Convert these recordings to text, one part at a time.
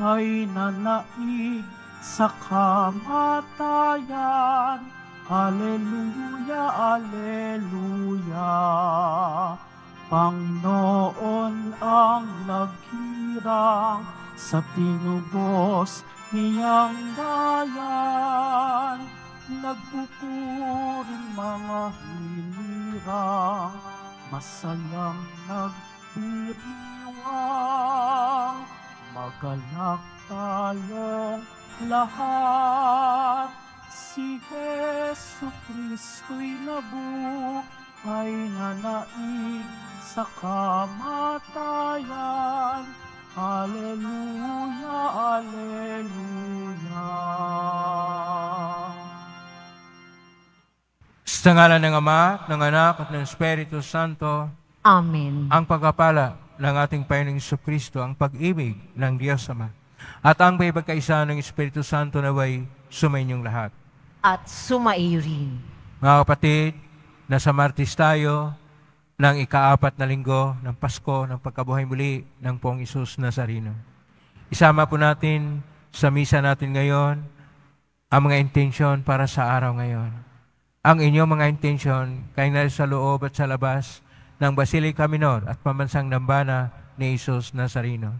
ay nanaig sa kamatayan. Haleluya, Haleluya. Panginoon ang naghirang sa tinubos niyang bayan. Nagpupuring mga hinirang, masayang nagdiriwang. Magalak tayong lahat Si Heso Kristo'y nabuhay nanaig sa kamatayan Hallelujah, aleluya. Sa ngalan ng Ama, ng Anak at ng Espiritu Santo Amen Ang pagkapala ng ating Panginoong Kristo ang pag-ibig ng Diyos Ama at ang pagkakaisa ng Espiritu Santo na way sumainyong lahat. At sumaiyo rin. Mga kapatid, nasa Martis tayo ng ikaapat na linggo ng Pasko ng pagkabuhay muli ng Pong Isus Nazarino. Isama po natin sa misa natin ngayon ang mga intensyon para sa araw ngayon. Ang inyong mga intensyon, kay na sa loob at sa labas, ng Basilica Minor at pamansang Dambana ni Isus Nazareno.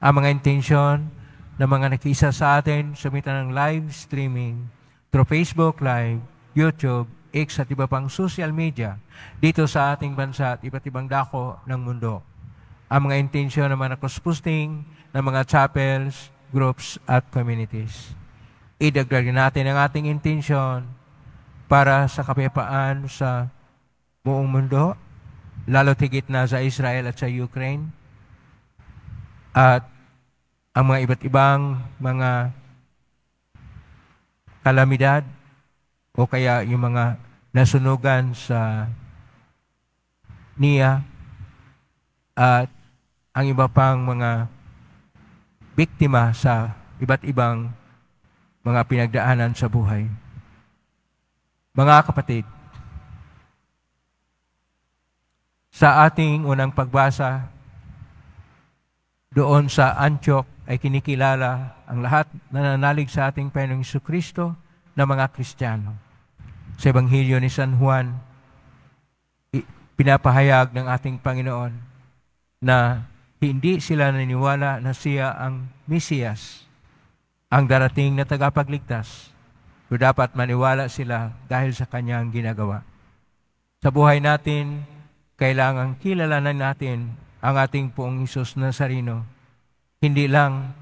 Ang mga intensyon ng mga nakiisa sa atin, sumita ng live streaming through Facebook Live, YouTube, X at iba pang social media dito sa ating bansa at iba't ibang dako ng mundo. Ang mga intensyon ng mga posting ng mga chapels, groups at communities. Idagdag natin ang ating intensyon para sa kapayapaan sa buong mundo lalo tigit na sa Israel at sa Ukraine. At ang mga iba't ibang mga kalamidad o kaya yung mga nasunugan sa niya at ang iba pang mga biktima sa iba't ibang mga pinagdaanan sa buhay. Mga kapatid, Sa ating unang pagbasa, doon sa Antioch ay kinikilala ang lahat na nanalig sa ating Panginoong Iso Kristo na mga Kristiyano. Sa Ebanghelyo ni San Juan, pinapahayag ng ating Panginoon na hindi sila naniwala na siya ang Mesiyas, ang darating na tagapagligtas. So dapat maniwala sila dahil sa kanyang ginagawa. Sa buhay natin, kailangan kilalanan natin ang ating poong Isus Nazarino, hindi lang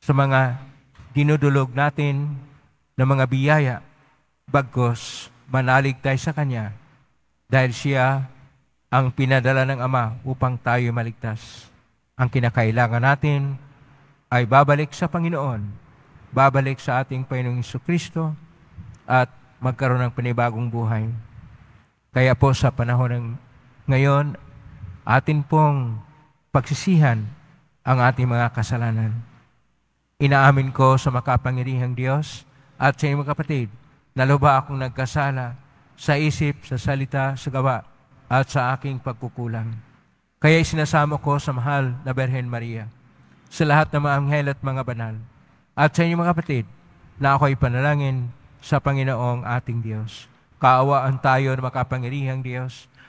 sa mga dinudulog natin ng mga biyaya, bagkos manalig tayo sa Kanya dahil siya ang pinadala ng Ama upang tayo maligtas. Ang kinakailangan natin ay babalik sa Panginoon, babalik sa ating Panginoong Iso Kristo at magkaroon ng panibagong buhay. Kaya po sa panahon ng ngayon, atin pong pagsisihan ang ating mga kasalanan. Inaamin ko sa makapangyarihang Diyos at sa iyong kapatid, lalo ba akong nagkasala sa isip, sa salita, sa gawa, at sa aking pagkukulang. Kaya isinasamo ko sa mahal na Berhen Maria, sa lahat ng mga anghel at mga banal, at sa inyong mga kapatid, na ako'y panalangin sa Panginoong ating Diyos. Kaawaan tayo ng makapangyarihang Diyos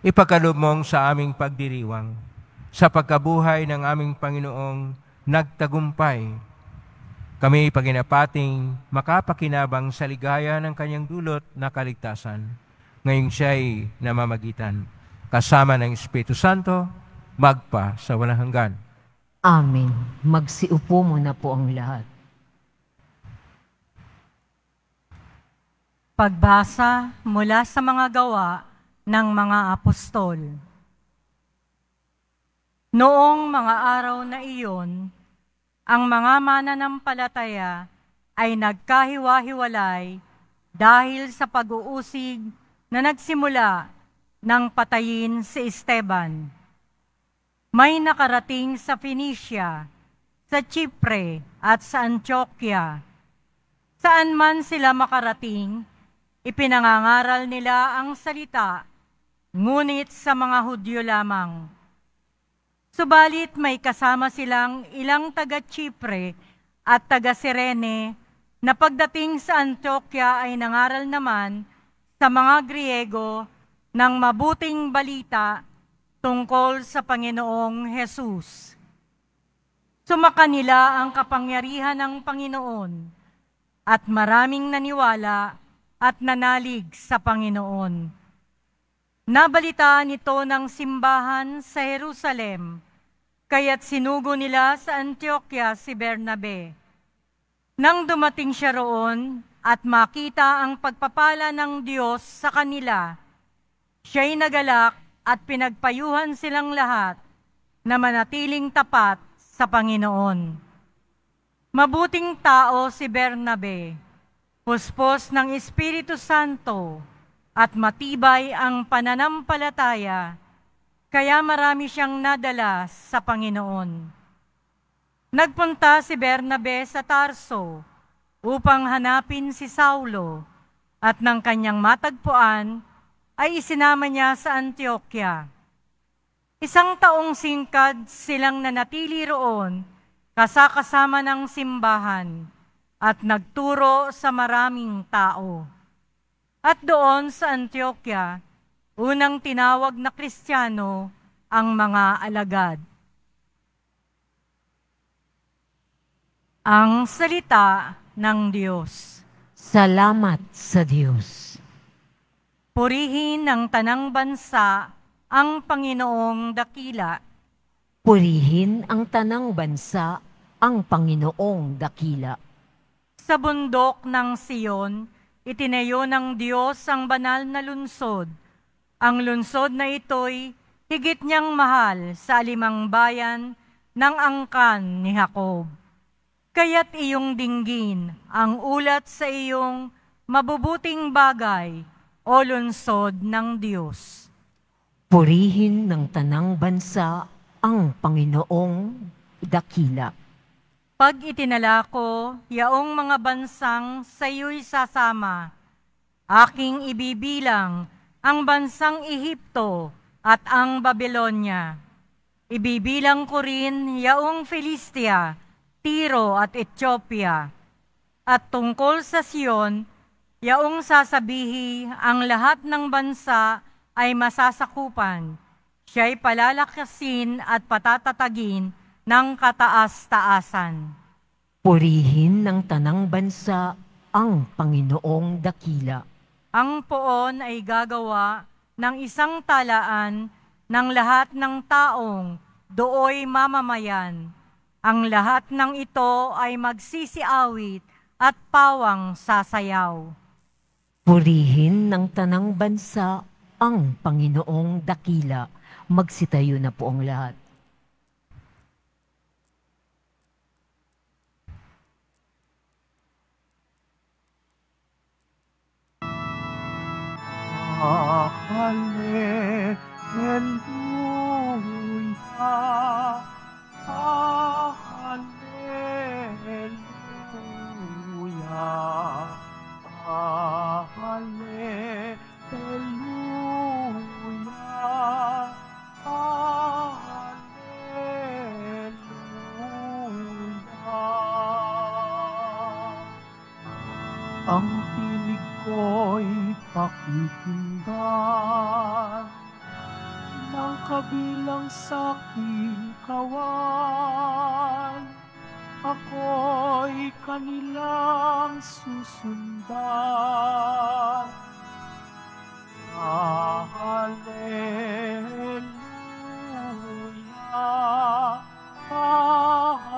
ipagkalubmong sa aming pagdiriwang sa pagkabuhay ng aming Panginoong nagtagumpay. Kami paginapating makapakinabang sa ligaya ng kanyang dulot na kaligtasan. Ngayong siya'y namamagitan. Kasama ng Espiritu Santo, magpa sa walang hanggan. Amen. Magsiupo muna po ang lahat. Pagbasa mula sa mga gawa ng mga apostol. Noong mga araw na iyon, ang mga mananampalataya ay nagkahiwa-hiwalay dahil sa pag-uusig na nagsimula ng patayin si Esteban. May nakarating sa Phoenicia, sa Chipre at sa Antioquia. Saan man sila makarating, ipinangangaral nila ang salita ngunit sa mga Hudyo lamang. Subalit may kasama silang ilang taga-Chipre at taga-Sirene na pagdating sa Antioquia ay nangaral naman sa mga Griego ng mabuting balita tungkol sa Panginoong Hesus. Sumaka nila ang kapangyarihan ng Panginoon at maraming naniwala at nanalig sa Panginoon. Nabalitaan ito ng simbahan sa Jerusalem, kaya't sinugo nila sa Antioquia si Bernabe. Nang dumating siya roon at makita ang pagpapala ng Diyos sa kanila, siya'y nagalak at pinagpayuhan silang lahat na manatiling tapat sa Panginoon. Mabuting tao si Bernabe, puspos ng Espiritu Santo, at matibay ang pananampalataya, kaya marami siyang nadala sa Panginoon. Nagpunta si Bernabe sa Tarso upang hanapin si Saulo at nang kanyang matagpuan ay isinama niya sa Antioquia. Isang taong singkad silang nanatili roon kasakasama ng simbahan at nagturo sa maraming tao. At doon sa Antioquia, unang tinawag na Kristiyano ang mga alagad. Ang salita ng Diyos. Salamat sa Diyos. Purihin ng tanang bansa ang Panginoong dakila. Purihin ang tanang bansa ang Panginoong dakila. Sa bundok ng Siyon, Itinayo ng Diyos ang banal na lunsod. Ang lunsod na ito'y higit niyang mahal sa limang bayan ng angkan ni Jacob. Kaya't iyong dinggin ang ulat sa iyong mabubuting bagay o lunsod ng Diyos. Purihin ng tanang bansa ang Panginoong dakila. Pag itinala ko, yaong mga bansang sayo'y sasama. Aking ibibilang ang bansang Ehipto at ang Babylonia. Ibibilang ko rin yaong Filistia, Tiro at Ethiopia. At tungkol sa Sion, yaong sasabihi ang lahat ng bansa ay masasakupan. Siya'y palalakasin at patatatagin ng kataas-taasan. Purihin ng tanang bansa ang Panginoong Dakila. Ang poon ay gagawa ng isang talaan ng lahat ng taong dooy mamamayan. Ang lahat ng ito ay magsisiawit at pawang sasayaw. Purihin ng tanang bansa ang Panginoong Dakila. Magsitayo na po ang lahat. Hallelujah. Hallelujah. Hallelujah. Hallelujah. Ang tinig ko'y pakikinig naman ng kabilang sa'king kawan ako'y kanilang susundan ah, Hallelujah ah,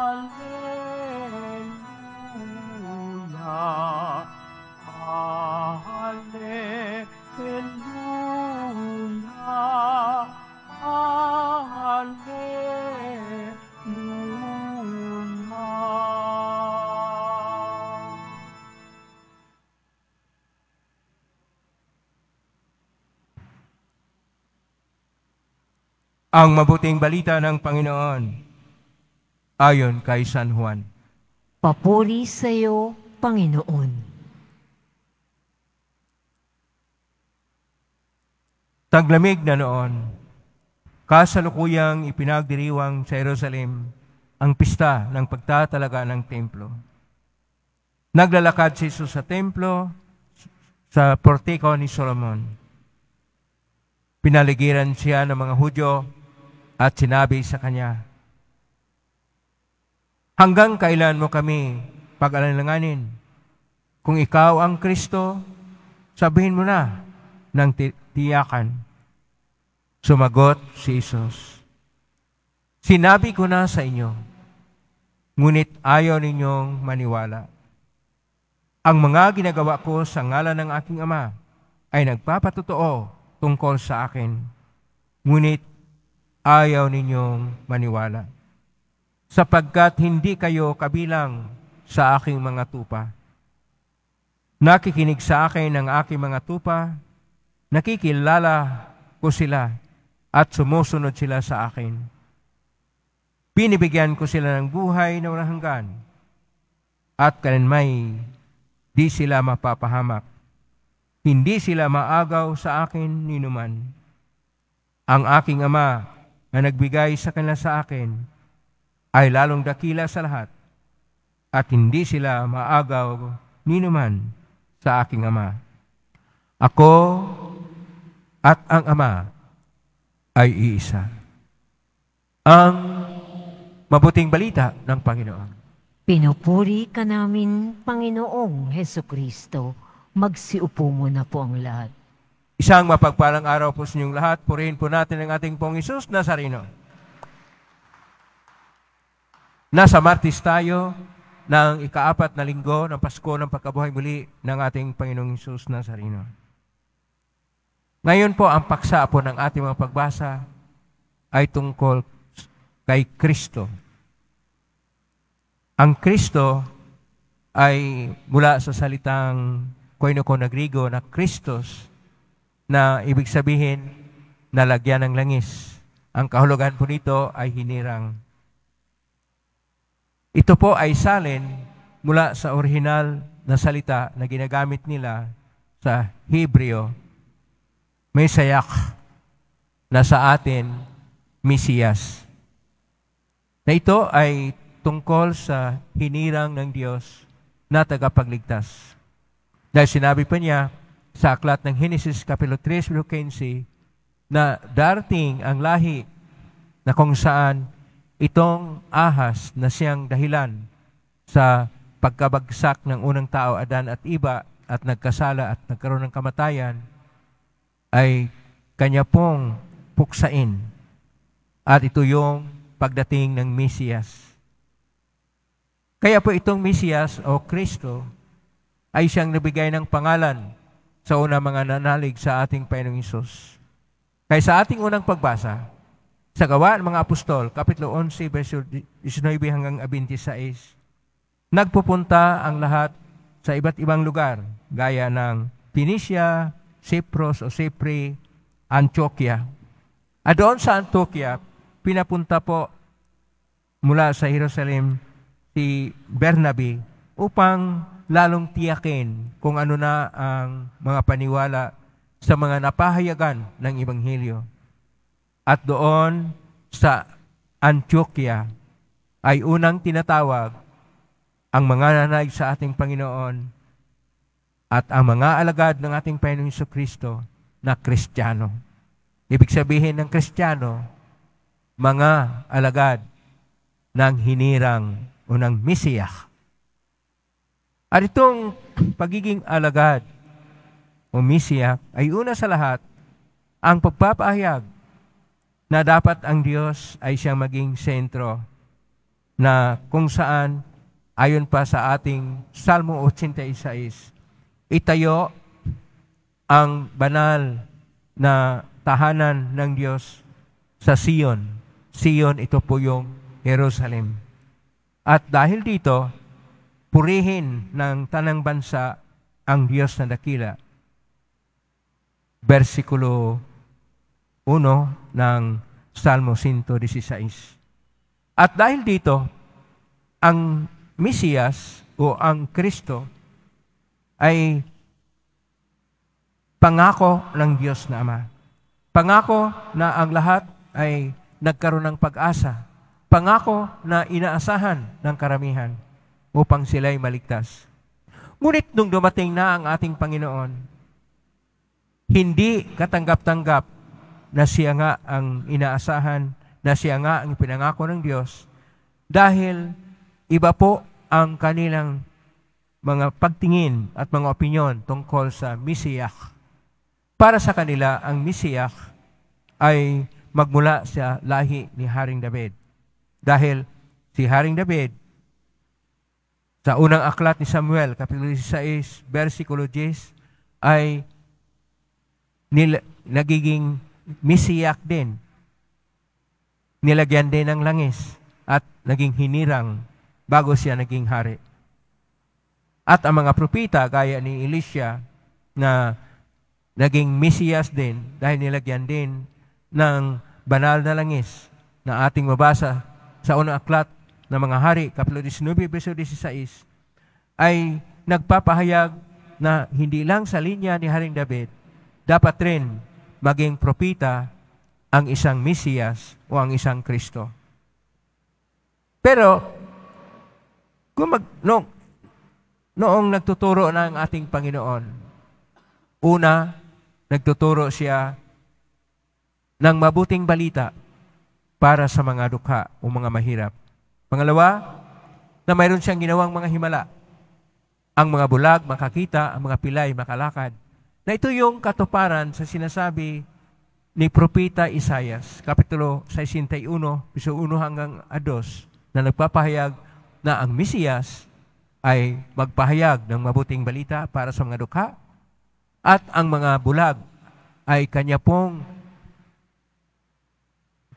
ang mabuting balita ng Panginoon ayon kay San Juan. Papuri sa iyo, Panginoon. Taglamig na noon, kasalukuyang ipinagdiriwang sa Jerusalem ang pista ng pagtatalaga ng templo. Naglalakad si Jesus sa templo sa portico ni Solomon. Pinaligiran siya ng mga Hudyo at sinabi sa kanya, Hanggang kailan mo kami pag-alanganin? Kung ikaw ang Kristo, sabihin mo na ng tiyakan. Sumagot si Isos, Sinabi ko na sa inyo, ngunit ayaw ninyong maniwala. Ang mga ginagawa ko sa ngalan ng aking Ama ay nagpapatotoo tungkol sa akin, ngunit ayaw ninyong maniwala. Sapagkat hindi kayo kabilang sa aking mga tupa. Nakikinig sa akin ng aking mga tupa, nakikilala ko sila at sumusunod sila sa akin. Pinibigyan ko sila ng buhay na walang hanggan at kalanmay di sila mapapahamak. Hindi sila maagaw sa akin ninuman. Ang aking ama na nagbigay sa kanila sa akin ay lalong dakila sa lahat at hindi sila maagaw ninuman sa aking Ama. Ako at ang Ama ay iisa. Ang mabuting balita ng Panginoon. Pinupuri ka namin, Panginoong Heso Kristo. Magsiupo muna po ang lahat. Isang mapagpalang araw po sa inyong lahat. Purihin po natin ang ating pong Isus na Nasa Martis tayo ng ikaapat na linggo ng Pasko ng pagkabuhay muli ng ating Panginoong Isus na sarino. Ngayon po, ang paksa po ng ating mga pagbasa ay tungkol kay Kristo. Ang Kristo ay mula sa salitang koinoko na Grigo na Christos na ibig sabihin, nalagyan ng langis. Ang kahulugan po nito ay hinirang. Ito po ay salin mula sa orihinal na salita na ginagamit nila sa Hebreo. May sayak na sa atin, Mesias. Na ito ay tungkol sa hinirang ng Diyos na tagapagligtas. Dahil sinabi pa niya, sa aklat ng Genesis Kapilo 3, Bilo 15, na darating ang lahi na kung saan itong ahas na siyang dahilan sa pagkabagsak ng unang tao, Adan at Iba, at nagkasala at nagkaroon ng kamatayan, ay kanya pong puksain. At ito yung pagdating ng Mesiyas. Kaya po itong Mesiyas o Kristo ay siyang nabigay ng pangalan sa una mga nanalig sa ating Panginoong Isus. Kaya sa ating unang pagbasa, sa gawa ng mga apostol, Kapitulo 11, verso 19 hanggang 26, nagpupunta ang lahat sa iba't ibang lugar, gaya ng Phoenicia, Cyprus o Cypri, Antioquia. At doon sa Antioquia, pinapunta po mula sa Jerusalem si Bernabe upang lalong tiyakin kung ano na ang mga paniwala sa mga napahayagan ng Ebanghelyo. At doon sa Antioquia ay unang tinatawag ang mga nanay sa ating Panginoon at ang mga alagad ng ating Panginoong Iso Kristo na Kristiyano. Ibig sabihin ng Kristiyano, mga alagad ng hinirang unang ng at itong pagiging alagad o misiyak ay una sa lahat ang pagpapahayag na dapat ang Diyos ay siyang maging sentro na kung saan ayon pa sa ating Salmo 86 itayo ang banal na tahanan ng Diyos sa Sion. Sion, ito po yung Jerusalem. At dahil dito, purihin ng tanang bansa ang Diyos na dakila. Versikulo 1 ng Salmo 116. At dahil dito, ang Mesiyas o ang Kristo ay pangako ng Diyos na Ama. Pangako na ang lahat ay nagkaroon ng pag-asa. Pangako na inaasahan ng karamihan upang sila'y maligtas. Ngunit nung dumating na ang ating Panginoon, hindi katanggap-tanggap na siya nga ang inaasahan, na siya nga ang pinangako ng Diyos, dahil iba po ang kanilang mga pagtingin at mga opinyon tungkol sa Misiyak. Para sa kanila, ang Misiyak ay magmula sa lahi ni Haring David. Dahil si Haring David sa unang aklat ni Samuel, Kapitulo 16, versikulo 10, ay nil- nagiging misiyak din. Nilagyan din ng langis at naging hinirang bago siya naging hari. At ang mga propita, gaya ni Elisha, na naging misiyas din dahil nilagyan din ng banal na langis na ating mabasa sa unang aklat ng mga hari, Kapitulo 19, verso 16, ay nagpapahayag na hindi lang sa linya ni Haring David, dapat rin maging propita ang isang Mesiyas o ang isang Kristo. Pero, kung mag, no, noong nagtuturo ng ating Panginoon, una, nagtuturo siya ng mabuting balita para sa mga dukha o mga mahirap. Pangalawa, na mayroon siyang ginawang mga himala. Ang mga bulag, makakita, ang mga pilay, makalakad. Na ito yung katuparan sa sinasabi ni Propeta Isayas, Kapitulo 61, Biso 1 hanggang 2, na nagpapahayag na ang Mesiyas ay magpahayag ng mabuting balita para sa mga dukha at ang mga bulag ay kanya pong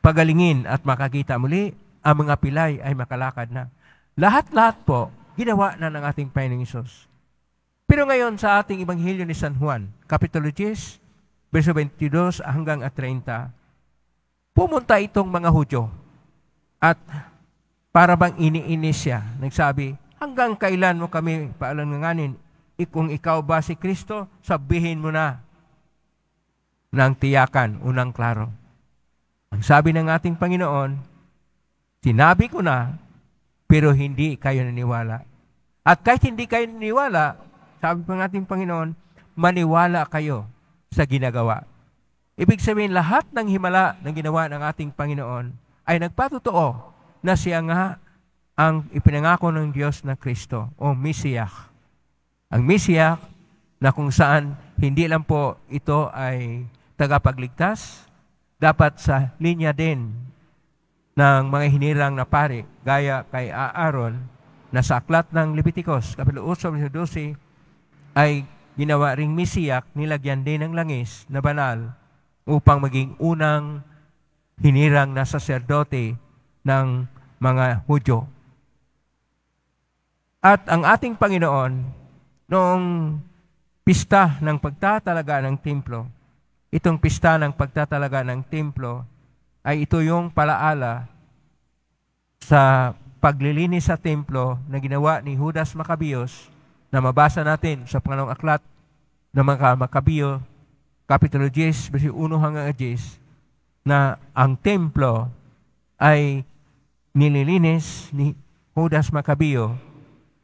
pagalingin at makakita muli ang mga pilay ay makalakad na. Lahat-lahat po, ginawa na ng ating Panginoong Isus. Pero ngayon sa ating Ibanghilyo ni San Juan, Kapitulo 10, verso 22 hanggang at 30, pumunta itong mga Hudyo at para bang iniinis siya. Nagsabi, hanggang kailan mo kami paalanganin, Kung ikaw ba si Kristo, sabihin mo na ng tiyakan, unang klaro. Ang sabi ng ating Panginoon, Sinabi ko na, pero hindi kayo naniwala. At kahit hindi kayo naniwala, sabi ng ating Panginoon, maniwala kayo sa ginagawa. Ibig sabihin, lahat ng himala ng ginawa ng ating Panginoon ay nagpatotoo na siya nga ang ipinangako ng Diyos na Kristo o Mesiyak. Ang Mesiyak na kung saan hindi lang po ito ay tagapagligtas, dapat sa linya din ng mga hinirang na pari gaya kay Aaron na sa aklat ng Leviticus, Kapitulo 8, 12, ay ginawa ring misiyak, nilagyan din ng langis na banal upang maging unang hinirang na saserdote ng mga Hudyo. At ang ating Panginoon, noong pista ng pagtatalaga ng templo, itong pista ng pagtatalaga ng templo ay ito yung palaala sa paglilinis sa templo na ginawa ni Judas Maccabeus na mabasa natin sa pangalawang aklat ng mga Maccabeo, Kapitulo 10, versikulo 1 hanggang 10, na ang templo ay nililinis ni Judas Maccabiyo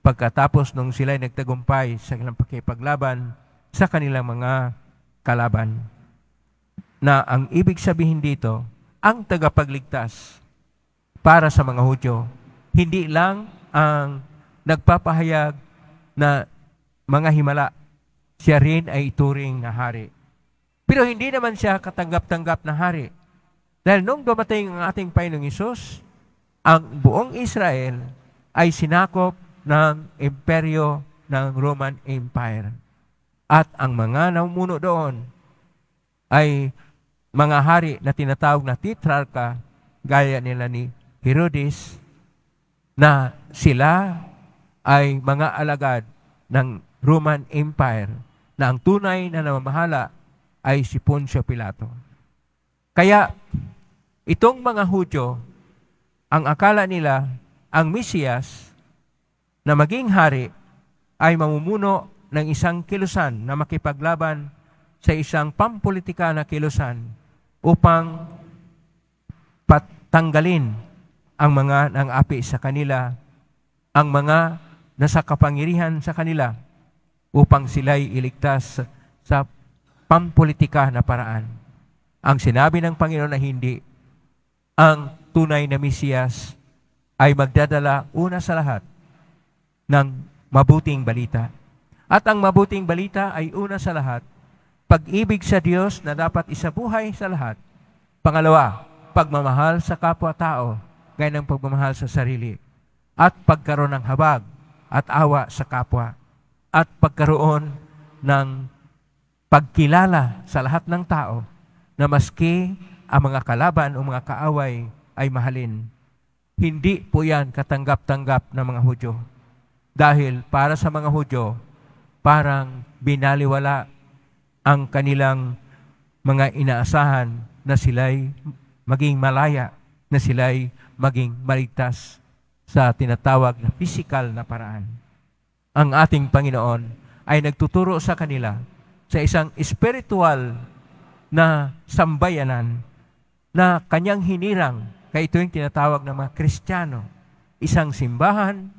pagkatapos nung sila ay nagtagumpay sa kanilang pakipaglaban sa kanilang mga kalaban. Na ang ibig sabihin dito, ang tagapagligtas para sa mga Hudyo. Hindi lang ang nagpapahayag na mga himala, siya rin ay ituring na hari. Pero hindi naman siya katanggap-tanggap na hari. Dahil nung dumating ang ating Panginoong Isus, ang buong Israel ay sinakop ng imperyo ng Roman Empire. At ang mga namuno doon ay mga hari na tinatawag na titrarka, gaya nila ni Herodes, na sila ay mga alagad ng Roman Empire na ang tunay na namamahala ay si Poncio Pilato. Kaya itong mga Hudyo, ang akala nila ang Mesiyas na maging hari ay mamumuno ng isang kilusan na makipaglaban sa isang pampolitika na kilusan upang patanggalin ang mga ng api sa kanila, ang mga nasa kapangyarihan sa kanila upang sila'y iligtas sa pampolitika na paraan. Ang sinabi ng Panginoon na hindi, ang tunay na Mesiyas ay magdadala una sa lahat ng mabuting balita. At ang mabuting balita ay una sa lahat pag-ibig sa Diyos na dapat isabuhay sa lahat. Pangalawa, pagmamahal sa kapwa-tao, gaya ng pagmamahal sa sarili. At pagkaroon ng habag at awa sa kapwa. At pagkaroon ng pagkilala sa lahat ng tao na maski ang mga kalaban o mga kaaway ay mahalin. Hindi po yan katanggap-tanggap ng mga Hudyo. Dahil para sa mga Hudyo, parang binaliwala ang kanilang mga inaasahan na sila'y maging malaya, na sila'y maging maligtas sa tinatawag na physical na paraan. Ang ating Panginoon ay nagtuturo sa kanila sa isang spiritual na sambayanan na kanyang hinirang kaya ito yung tinatawag ng mga Kristiyano. Isang simbahan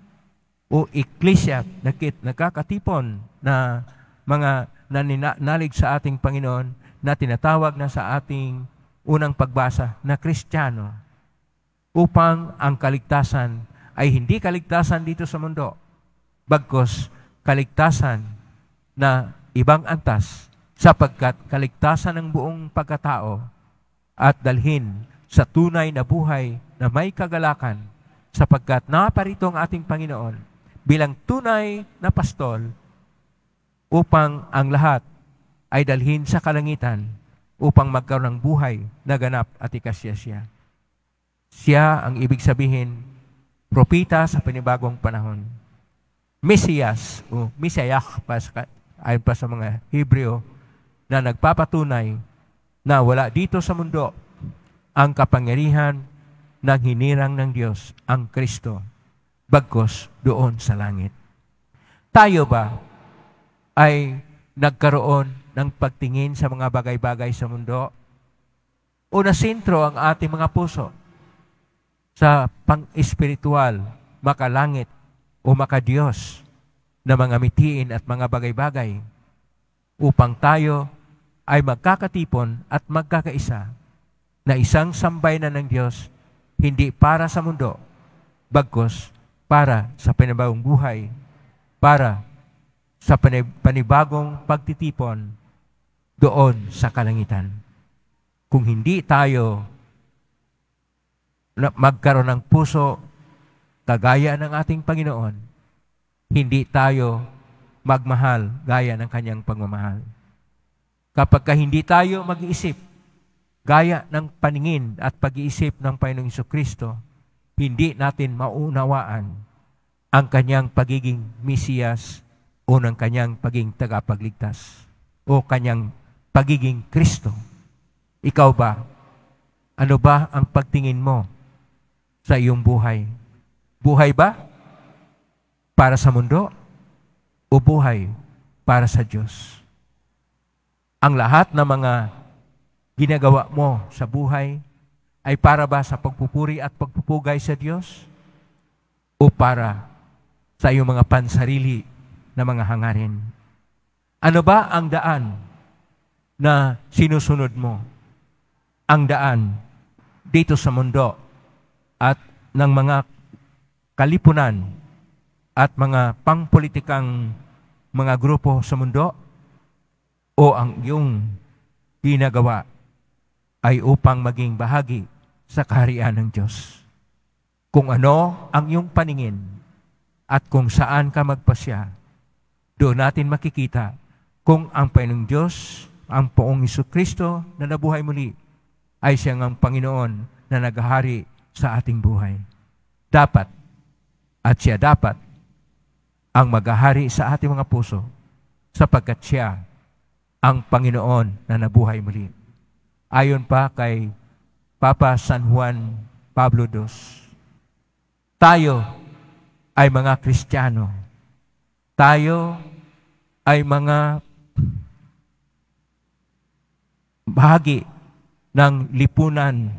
o iglesia na nagkakatipon na mga na ninanalig sa ating Panginoon na tinatawag na sa ating unang pagbasa na Kristiyano upang ang kaligtasan ay hindi kaligtasan dito sa mundo, bagkos kaligtasan na ibang antas sapagkat kaligtasan ng buong pagkatao at dalhin sa tunay na buhay na may kagalakan sapagkat naparito ang ating Panginoon bilang tunay na pastol upang ang lahat ay dalhin sa kalangitan upang magkaroon ng buhay na ganap at ikasyasya. Siya Siya ang ibig sabihin, propita sa panibagong panahon. Mesiyas o Mesiyah pa sa, ayon pa sa mga Hebreo na nagpapatunay na wala dito sa mundo ang kapangyarihan ng hinirang ng Diyos, ang Kristo, bagkos doon sa langit. Tayo ba ay nagkaroon ng pagtingin sa mga bagay-bagay sa mundo o sentro ang ating mga puso sa pang-espiritual, makalangit o makadiyos na mga mitiin at mga bagay-bagay upang tayo ay magkakatipon at magkakaisa na isang sambay na ng Diyos hindi para sa mundo, bagkos para sa pinabawang buhay, para sa panibagong pagtitipon doon sa kalangitan. Kung hindi tayo magkaroon ng puso kagaya ng ating Panginoon, hindi tayo magmahal gaya ng kanyang pagmamahal. Kapag ka hindi tayo mag-iisip gaya ng paningin at pag-iisip ng Panginoong Iso Kristo, hindi natin maunawaan ang kanyang pagiging misiyas o ng kanyang paging tagapagligtas o kanyang pagiging Kristo. Ikaw ba? Ano ba ang pagtingin mo sa iyong buhay? Buhay ba para sa mundo o buhay para sa Diyos? Ang lahat ng mga ginagawa mo sa buhay ay para ba sa pagpupuri at pagpupugay sa Diyos o para sa iyong mga pansarili na mga hangarin. Ano ba ang daan na sinusunod mo? Ang daan dito sa mundo at ng mga kalipunan at mga pangpolitikang mga grupo sa mundo o ang iyong ginagawa ay upang maging bahagi sa kaharian ng Diyos. Kung ano ang iyong paningin at kung saan ka magpasya, doon natin makikita kung ang Panginoong Diyos, ang poong Iso Kristo na nabuhay muli, ay siya ang Panginoon na naghahari sa ating buhay. Dapat, at siya dapat, ang maghahari sa ating mga puso sapagkat siya ang Panginoon na nabuhay muli. Ayon pa kay Papa San Juan Pablo II, tayo ay mga Kristiyano. Tayo ay mga bahagi ng lipunan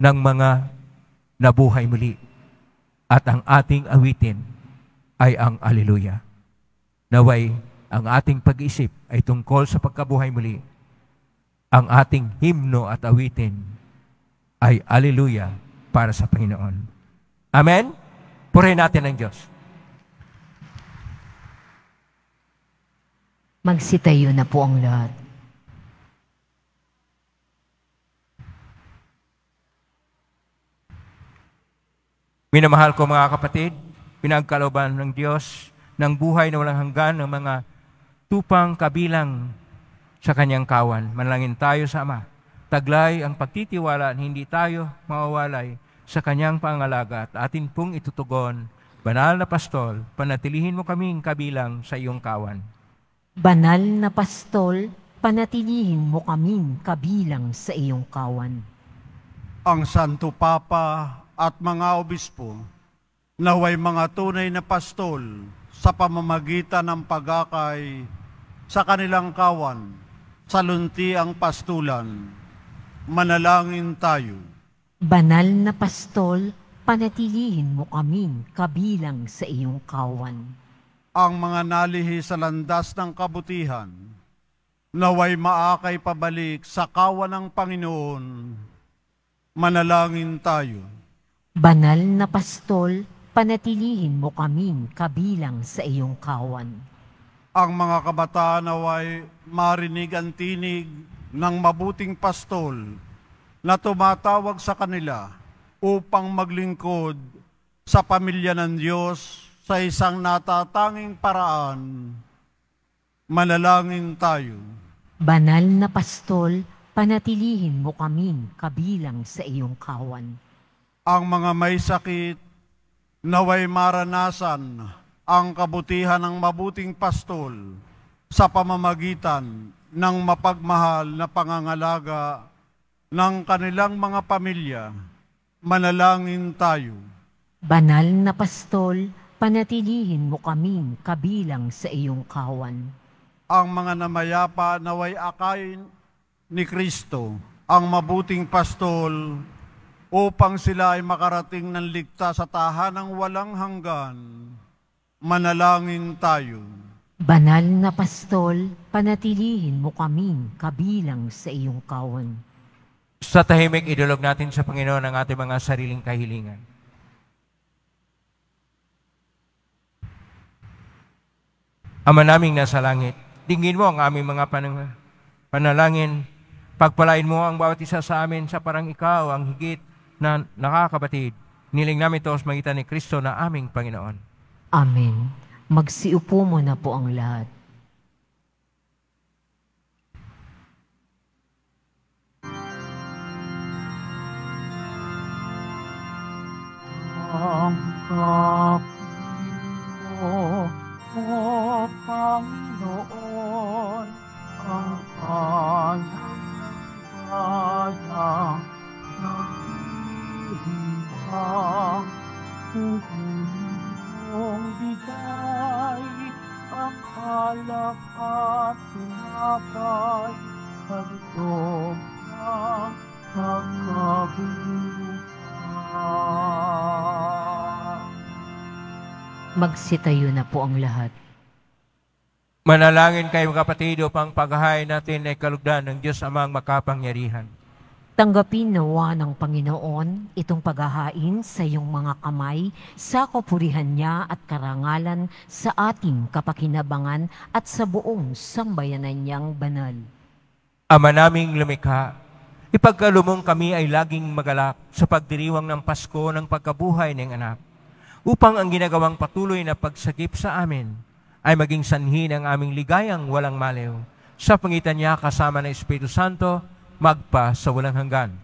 ng mga nabuhay muli. At ang ating awitin ay ang Aleluya. Naway, ang ating pag-isip ay tungkol sa pagkabuhay muli. Ang ating himno at awitin ay Aleluya para sa Panginoon. Amen? Purihin natin ang Diyos. magsitayo na po ang lahat. Minamahal ko mga kapatid, pinagkaloban ng Diyos ng buhay na walang hanggan ng mga tupang kabilang sa kanyang kawan. Manalangin tayo sa Ama. Taglay ang pagtitiwala at hindi tayo mawawalay sa kanyang pangalaga at atin pong itutugon. Banal na pastol, panatilihin mo kaming kabilang sa iyong kawan. Banal na pastol, panatilihin mo kaming kabilang sa iyong kawan. Ang Santo Papa at mga obispo, naway mga tunay na pastol sa pamamagitan ng pagakay sa kanilang kawan, sa lunti ang pastulan, manalangin tayo. Banal na pastol, panatilihin mo kaming kabilang sa iyong kawan ang mga nalihi sa landas ng kabutihan, naway maakay pabalik sa kawan ng Panginoon, manalangin tayo. Banal na pastol, panatilihin mo kaming kabilang sa iyong kawan. Ang mga kabataan naway marinig ang tinig ng mabuting pastol na tumatawag sa kanila upang maglingkod sa pamilya ng Diyos sa isang natatanging paraan, manalangin tayo. Banal na pastol, panatilihin mo kaming kabilang sa iyong kawan. Ang mga may sakit, naway maranasan ang kabutihan ng mabuting pastol sa pamamagitan ng mapagmahal na pangangalaga ng kanilang mga pamilya, manalangin tayo. Banal na pastol, panatilihin mo kaming kabilang sa iyong kawan. Ang mga namayapa naway akayin ni Kristo, ang mabuting pastol, upang sila ay makarating ng ligtas sa tahanang walang hanggan. Manalangin tayo. Banal na pastol, panatilihin mo kaming kabilang sa iyong kawan. Sa tahimik, idulog natin sa Panginoon ang ating mga sariling kahilingan. Ama naming nasa langit, tingin mo ang aming mga panang, panalangin. Pagpalain mo ang bawat isa sa amin sa parang ikaw ang higit na nakakabatid. Niling namin ito sa magitan ni Kristo na aming Panginoon. Amen. Magsiupo mo na po ang lahat. Ang kapit mo ko, Panginoon, ang pananampalatayang naghihintang Huwag bigay ang alak at tinapay Pagdom ng pagkabilutan Magsitayo na po ang lahat. Manalangin kayo kapatido pang paghahay natin ay kalugdan ng Diyos amang makapangyarihan. Tanggapin nawa ng Panginoon itong paghahain sa iyong mga kamay sa kapurihan niya at karangalan sa ating kapakinabangan at sa buong sambayanan niyang banal. Ama naming lumikha, ipagkalumong kami ay laging magalak sa pagdiriwang ng Pasko ng pagkabuhay ng anak upang ang ginagawang patuloy na pagsagip sa amin ay maging sanhi ng aming ligayang walang maliw. Sa pangitan niya kasama ng Espiritu Santo, magpa sa walang hanggan.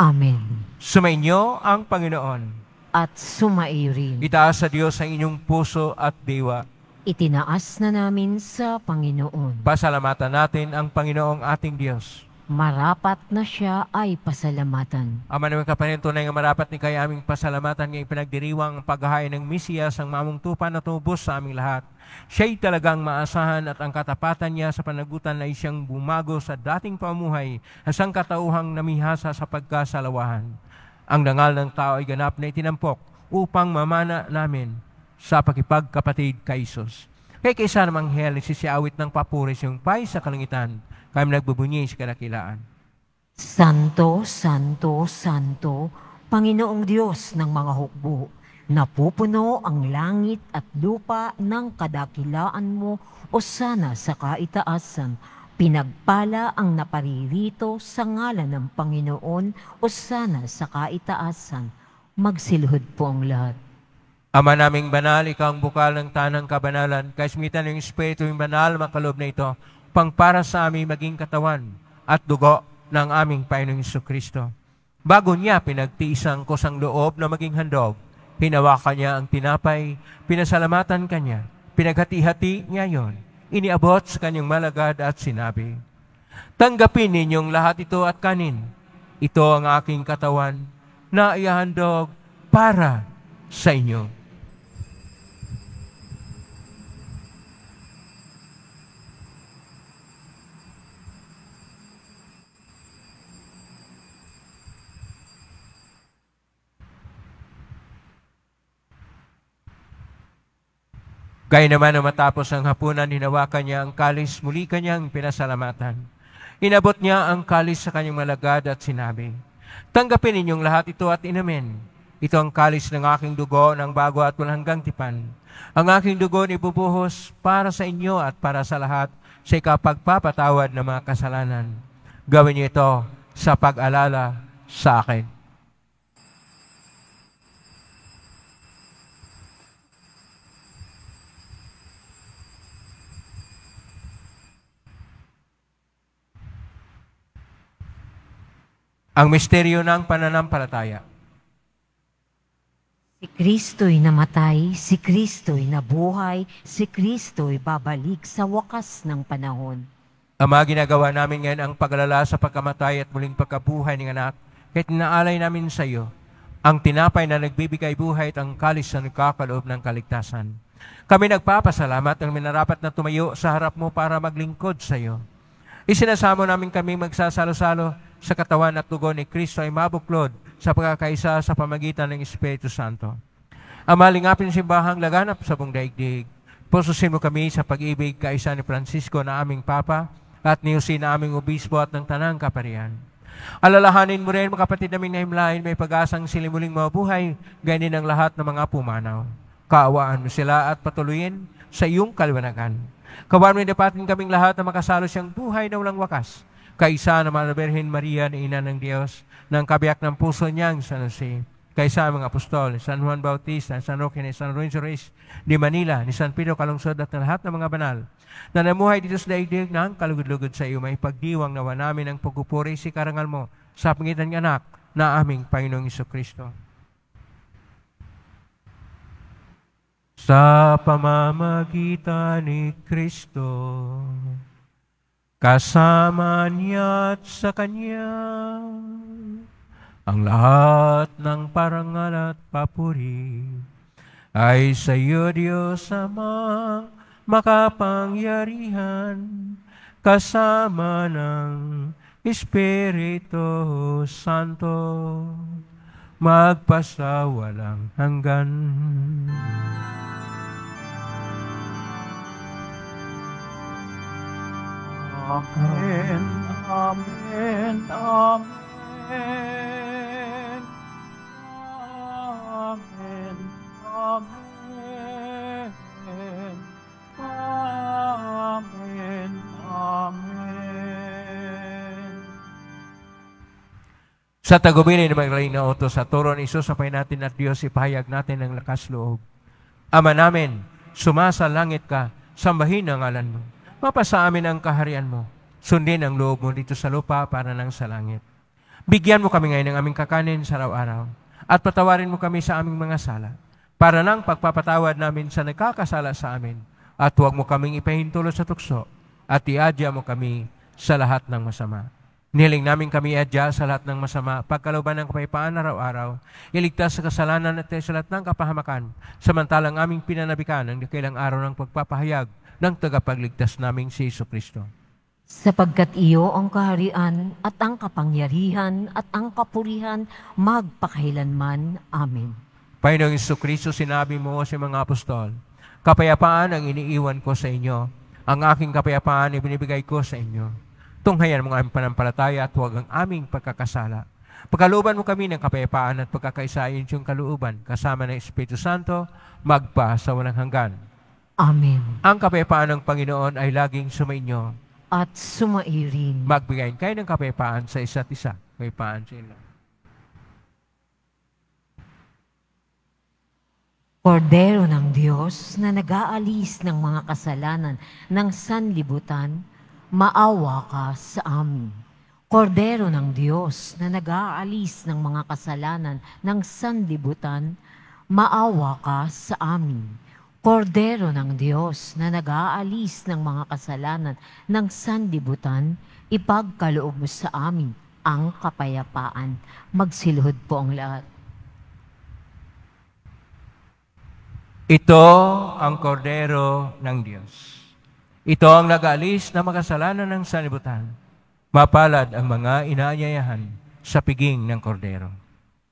Amen. Sumainyo ang Panginoon. At sumairin. Itaas sa Diyos ang inyong puso at diwa. Itinaas na namin sa Panginoon. Pasalamatan natin ang Panginoong ating Diyos marapat na siya ay pasalamatan. Ama naman kapanin, tunay nga marapat ni kaya aming pasalamatan ngayong pinagdiriwang paghahain ng misiyas ang mamong tupa na tubos sa aming lahat. Siya'y talagang maasahan at ang katapatan niya sa panagutan ay siyang bumago sa dating pamuhay hasang katauhang namihasa sa pagkasalawahan. Ang dangal ng tao ay ganap na itinampok upang mamana namin sa pakipagkapatid kay Isos. Kaya kaysa namang heli, awit ng papuri siyong pay sa kalangitan kami nagbubunyi sa kadakilaan. Santo, Santo, Santo, Panginoong Diyos ng mga hukbo, napupuno ang langit at lupa ng kadakilaan mo o sana sa kaitaasan. Pinagpala ang naparirito sa ngalan ng Panginoon o sana sa kaitaasan. Magsilhod po ang lahat. Ama naming banal, ikaw ang bukal ng tanang kabanalan. Kaismitan ng Espiritu yung banal, makalob na ito pang para sa aming maging katawan at dugo ng aming Panginoong Iso Kristo. Bago niya pinagtiisang kusang loob na maging handog, hinawakan niya ang tinapay, pinasalamatan kanya, pinaghati-hati niya yon, iniabot sa kanyang malagad at sinabi, Tanggapin ninyong lahat ito at kanin. Ito ang aking katawan na ihahandog para sa inyo. Gaya naman na matapos ang hapunan, hinawakan niya ang kalis, muli kanyang pinasalamatan. Inabot niya ang kalis sa kanyang malagad at sinabi, Tanggapin ninyong lahat ito at inamin. Ito ang kalis ng aking dugo ng bago at walang hanggang tipan. Ang aking dugo ni bubuhos para sa inyo at para sa lahat sa ikapagpapatawad ng mga kasalanan. Gawin niyo ito sa pag-alala sa akin. Ang misteryo ng pananampalataya. Si Kristo'y namatay, si Kristo'y nabuhay, si Kristo'y babalik sa wakas ng panahon. Ama, ginagawa namin ngayon ang paglala sa pagkamatay at muling pagkabuhay ng anak, kahit naalay namin sa iyo, ang tinapay na nagbibigay buhay at ang kalis na nagkakaloob ng kaligtasan. Kami nagpapasalamat ang minarapat na tumayo sa harap mo para maglingkod sa iyo. Isinasamo namin kami magsasalo-salo sa katawan at dugo ni Kristo ay mabuklod sa pagkakaisa sa pamagitan ng Espiritu Santo. Ang malingapin simbahang laganap sa buong daigdig. Pususin mo kami sa pag-ibig kaisa ni Francisco na aming Papa at ni Jose na aming Obispo at ng Tanang Kaparian. Alalahanin mo rin, mga kapatid namin na himlahin, may pag-asang silimuling mabuhay, ganin ang lahat ng mga pumanaw. Kaawaan mo sila at patuloyin sa iyong kaliwanagan. Kawan mo dapatin kaming lahat na makasalo siyang buhay na walang wakas kaisa ng mga Berhen Maria na ina ng Diyos, ng kabiyak ng puso niyang sanasi, kaysa mga apostol, San Juan Bautista, San Roque, ni San Lorenzo Reyes, ni Manila, ni San Pedro Kalungsod at lahat ng mga banal, na namuhay dito sa daigdig ng kalugod-lugod sa iyo, may pagdiwang nawa namin ang pagpupuri si karangal mo sa pangitan ng anak na aming Panginoong Iso Kristo. Sa pamamagitan ni Kristo, kasama niya at sa Kanya ang lahat ng parangal at papuri ay sa iyo, Diyos amang makapangyarihan kasama ng Espiritu Santo magpasawalang hanggan. Amen. Amen, Amen, Amen. Amen, Amen. Amen, Amen. Sa tagubilin ng Magdalena Oto, sa turo ni Isus, sapay natin at Diyos, ipahayag natin ang lakas loob. Ama namin, sumasa langit ka, sambahin ang ngalan mo mapasa amin ang kaharian mo. Sundin ang loob mo dito sa lupa para nang sa langit. Bigyan mo kami ngayon ng aming kakanin sa araw-araw at patawarin mo kami sa aming mga sala para nang pagpapatawad namin sa nagkakasala sa amin at huwag mo kaming ipahintulot sa tukso at iadya mo kami sa lahat ng masama. Niling namin kami iadya sa lahat ng masama, pagkaloban ng kapayapaan araw-araw, iligtas sa kasalanan at sa lahat ng kapahamakan, samantalang aming pinanabikan ang dakilang araw ng pagpapahayag ng tagapagligtas naming si Iso Kristo. Sapagkat iyo ang kaharian at ang kapangyarihan at ang kapurihan magpakailanman. Amen. Panginoong Iso Kristo, sinabi mo sa mga apostol, Kapayapaan ang iniiwan ko sa inyo. Ang aking kapayapaan ibinibigay ko sa inyo. Tunghayan mo ang aming panampalataya at huwag ang aming pagkakasala. Pagkaluban mo kami ng kapayapaan at pagkakaisayin yung kalooban kasama ng Espiritu Santo, magpa sa walang hanggan. Amen. Ang kapayapaan ng Panginoon ay laging sumainyo. At sumairin. Magbigayin kayo ng kapayapaan sa isa't isa. Kapayapaan sa inyo. Kordero ng Diyos na nag-aalis ng mga kasalanan ng sanlibutan, maawa ka sa amin. Kordero ng Diyos na nag-aalis ng mga kasalanan ng sanlibutan, maawa ka sa amin. Kordero ng Diyos na nag-aalis ng mga kasalanan ng sandibutan, ipagkaloob mo sa amin ang kapayapaan. Magsilhod po ang lahat. Ito ang kordero ng Diyos. Ito ang nag-aalis ng mga kasalanan ng sanlibutan. Mapalad ang mga inaanyayahan sa piging ng kordero.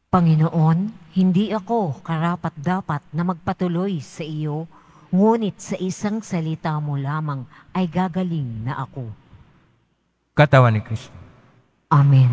Panginoon, hindi ako karapat-dapat na magpatuloy sa iyo, ngunit sa isang salita mo lamang ay gagaling na ako. Katawan ni Kristo. Amen.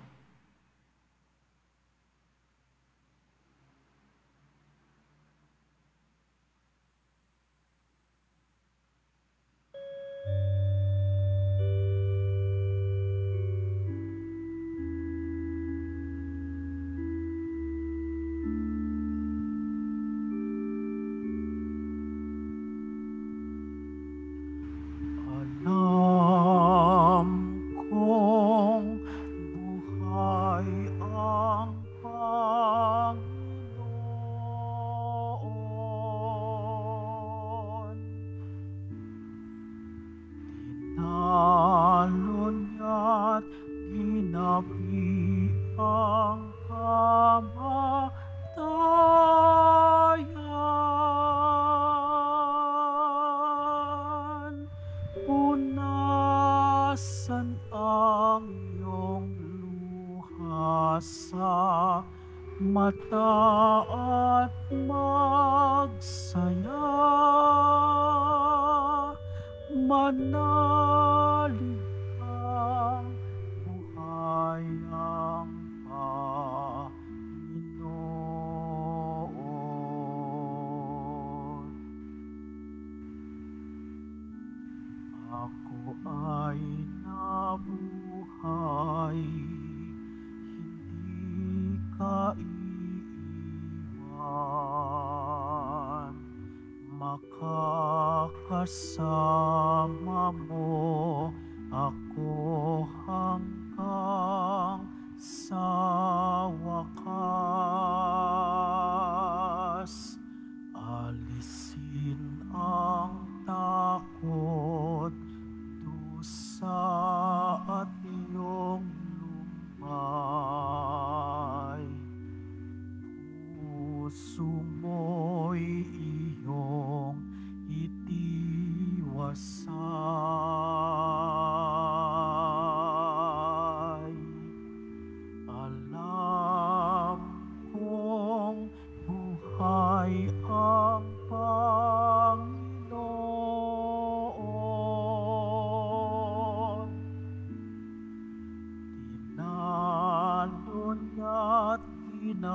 Kumanta at magsaya Manan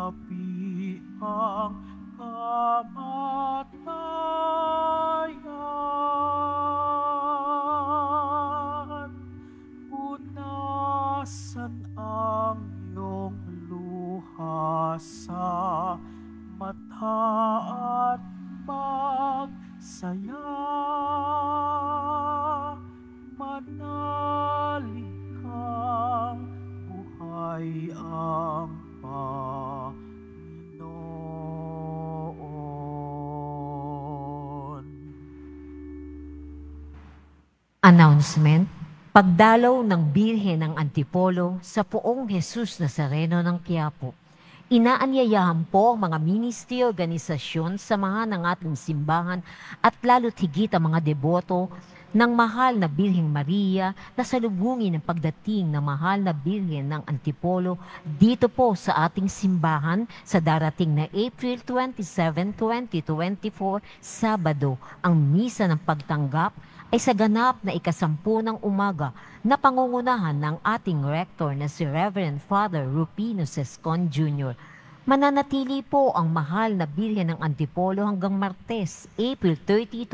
kapi ang announcement, pagdalaw ng Birhen ng Antipolo sa poong Jesus Nazareno ng Quiapo. Inaanyayahan po ang mga ministry organisasyon, mga ng ating simbahan at lalo't higit ang mga deboto ng mahal na Birheng Maria na salubungin ang pagdating ng mahal na Birhen ng Antipolo dito po sa ating simbahan sa darating na April 27, 2024, Sabado, ang Misa ng Pagtanggap ay sa ganap na ikasampu ng umaga na pangungunahan ng ating rector na si Reverend Father Rupino Sescon Jr. Mananatili po ang mahal na Birhen ng Antipolo hanggang Martes, April 30,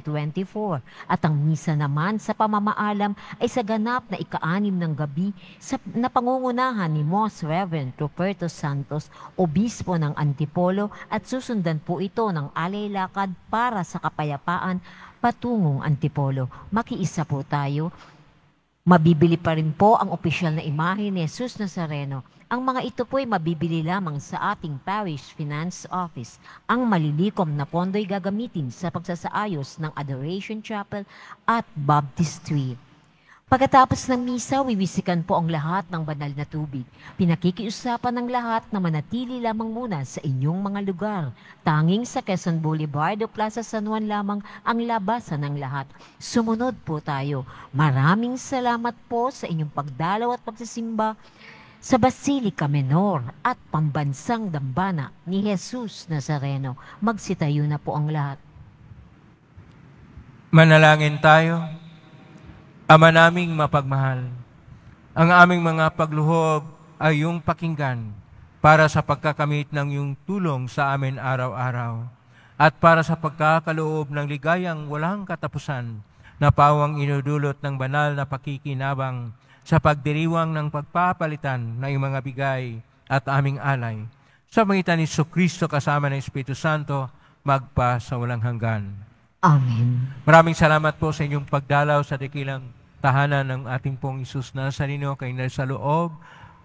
2024 at ang misa naman sa pamamaalam ay sa ganap na ikaanim ng gabi sa, na pangungunahan ni Mons Reverend Roberto Santos, Obispo ng Antipolo at susundan po ito ng alaylakad para sa kapayapaan patungong Antipolo. Makiisa po tayo. Mabibili pa rin po ang opisyal na imahe ni Jesus Nazareno. Ang mga ito po ay mabibili lamang sa ating parish finance office. Ang malilikom na pondo ay gagamitin sa pagsasaayos ng Adoration Chapel at Baptistry. Pagkatapos ng misa, wiwisikan po ang lahat ng banal na tubig. Pinakikiusapan ng lahat na manatili lamang muna sa inyong mga lugar. Tanging sa Quezon Boulevard o Plaza San Juan lamang ang labasan ng lahat. Sumunod po tayo. Maraming salamat po sa inyong pagdalaw at pagsisimba sa Basilica Menor at Pambansang Dambana ni Jesus Nazareno. Magsitayo na po ang lahat. Manalangin tayo. Ama naming mapagmahal, ang aming mga pagluhob ay iyong pakinggan para sa pagkakamit ng iyong tulong sa amin araw-araw at para sa pagkakaloob ng ligayang walang katapusan na pawang inudulot ng banal na pakikinabang sa pagdiriwang ng pagpapalitan ng iyong mga bigay at aming alay. Sa magitan ni Kristo kasama ng Espiritu Santo, magpa sa walang hanggan. Amen. Maraming salamat po sa inyong pagdalaw sa dikilang tahanan ng ating pong Isus na salino kay sa loob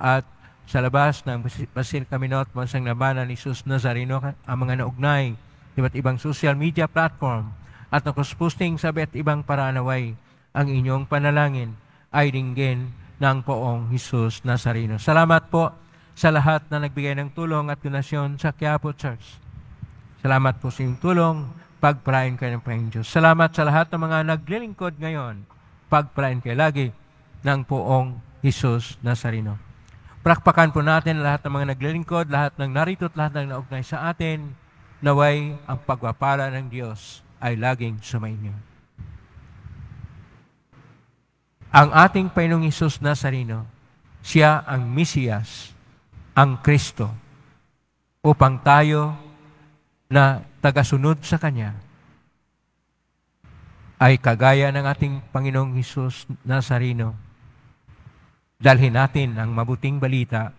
at sa labas ng Basil Caminot, Mansang Labanan ni Jesus Nazareno, ang mga naugnay, iba't ibang social media platform at nakusposting sa iba't ibang paranaway ang inyong panalangin ay ringgin ng poong Jesus Nazareno. Salamat po sa lahat na nagbigay ng tulong at donasyon sa Quiapo Church. Salamat po sa inyong tulong Pagpalain kayo ng Panginoon Diyos. Salamat sa lahat ng mga naglilingkod ngayon. Pagpalain kayo lagi ng poong Jesus Nazareno. Prakpakan po natin lahat ng mga naglilingkod, lahat ng narito at lahat ng naugnay sa atin, naway ang pagwapala ng Diyos ay laging sumainyo. Ang ating Panginoong Isus Nazareno, siya ang Mesiyas, ang Kristo, upang tayo na tagasunod sa Kanya ay kagaya ng ating Panginoong Hesus Nazarino. Dalhin natin ang mabuting balita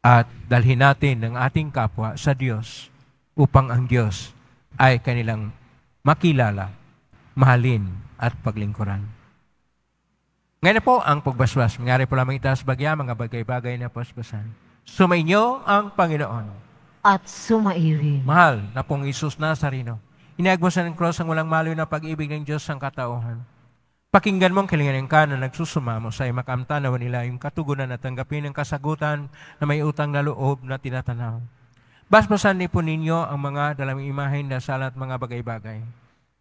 at dalhin natin ang ating kapwa sa Diyos upang ang Diyos ay kanilang makilala, mahalin at paglingkuran. Ngayon po ang pagbaswas. Mangari po lamang itaas bagya, mga bagay-bagay na pasbasan. Sumainyo ang Panginoon at sumairin. Mahal na pong Isus Nazarino. Inagwas ng cross ang walang maloy na pag-ibig ng Diyos ang katauhan. Pakinggan mo ang kilingan ka na nagsusumamo sa makamta na nila yung katugunan at tanggapin ang kasagutan na may utang na loob na tinatanaw. Basbasan ni po ninyo ang mga dalaming imahen, dasal at mga bagay-bagay.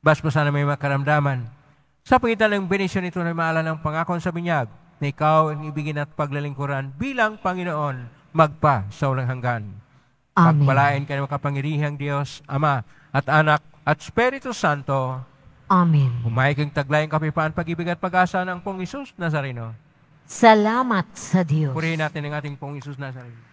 Basbasan na may makaramdaman. Sa pangitan ng benisyon ito na maalan ang pangakon sa binyag na ikaw ang ibigin at paglalingkuran bilang Panginoon magpa sa walang hanggan. Amen. Pagpalain kayo kapangirihang Diyos, Ama at Anak at Espiritu Santo. Amen. Humahiking taglayang kapipaan, pag-ibig at pag-asa ng pong Isus Nazareno. Salamat sa Diyos. Purihin natin ang ating pong Isus Nazareno.